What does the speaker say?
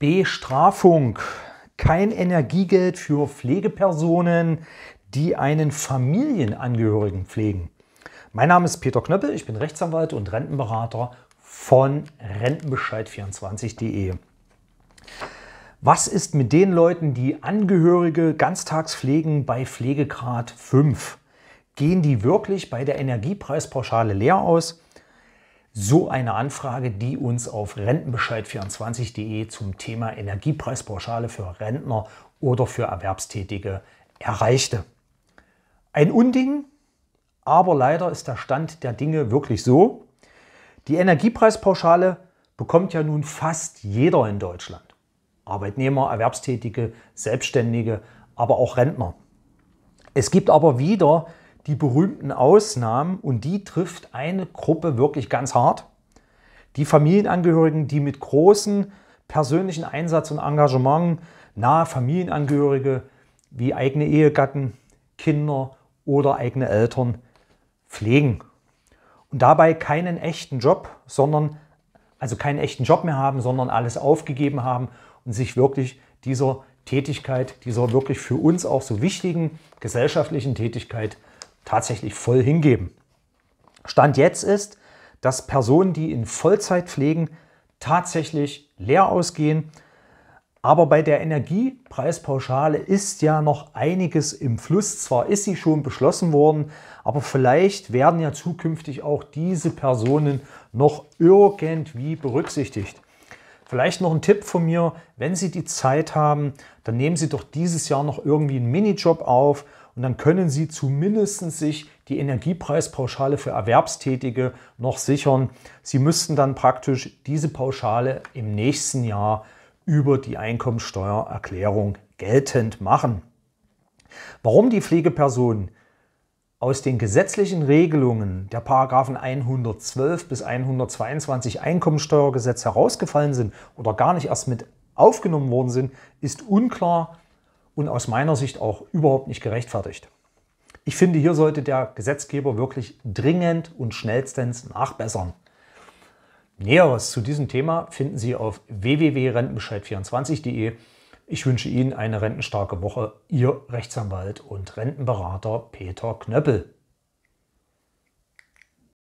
Bestrafung. Kein Energiegeld für Pflegepersonen, die einen Familienangehörigen pflegen. Mein Name ist Peter Knöppel, ich bin Rechtsanwalt und Rentenberater von rentenbescheid24.de. Was ist mit den Leuten, die Angehörige ganztags pflegen bei Pflegegrad 5? Gehen die wirklich bei der Energiepreispauschale leer aus? so eine Anfrage, die uns auf rentenbescheid24.de zum Thema Energiepreispauschale für Rentner oder für Erwerbstätige erreichte. Ein Unding, aber leider ist der Stand der Dinge wirklich so. Die Energiepreispauschale bekommt ja nun fast jeder in Deutschland. Arbeitnehmer, Erwerbstätige, Selbstständige, aber auch Rentner. Es gibt aber wieder die berühmten Ausnahmen und die trifft eine Gruppe wirklich ganz hart. Die Familienangehörigen, die mit großem persönlichen Einsatz und Engagement nahe Familienangehörige wie eigene Ehegatten, Kinder oder eigene Eltern pflegen und dabei keinen echten Job, sondern also keinen echten Job mehr haben, sondern alles aufgegeben haben und sich wirklich dieser Tätigkeit, dieser wirklich für uns auch so wichtigen gesellschaftlichen Tätigkeit tatsächlich voll hingeben. Stand jetzt ist, dass Personen, die in Vollzeit pflegen, tatsächlich leer ausgehen. Aber bei der Energiepreispauschale ist ja noch einiges im Fluss. Zwar ist sie schon beschlossen worden, aber vielleicht werden ja zukünftig auch diese Personen noch irgendwie berücksichtigt. Vielleicht noch ein Tipp von mir, wenn Sie die Zeit haben, dann nehmen Sie doch dieses Jahr noch irgendwie einen Minijob auf und dann können Sie zumindest sich die Energiepreispauschale für Erwerbstätige noch sichern. Sie müssten dann praktisch diese Pauschale im nächsten Jahr über die Einkommensteuererklärung geltend machen. Warum die Pflegepersonen aus den gesetzlichen Regelungen der Paragraphen 112 bis 122 Einkommensteuergesetz herausgefallen sind oder gar nicht erst mit aufgenommen worden sind, ist unklar und aus meiner Sicht auch überhaupt nicht gerechtfertigt. Ich finde, hier sollte der Gesetzgeber wirklich dringend und schnellstens nachbessern. Näheres zu diesem Thema finden Sie auf www.rentenbescheid24.de. Ich wünsche Ihnen eine rentenstarke Woche. Ihr Rechtsanwalt und Rentenberater Peter Knöppel.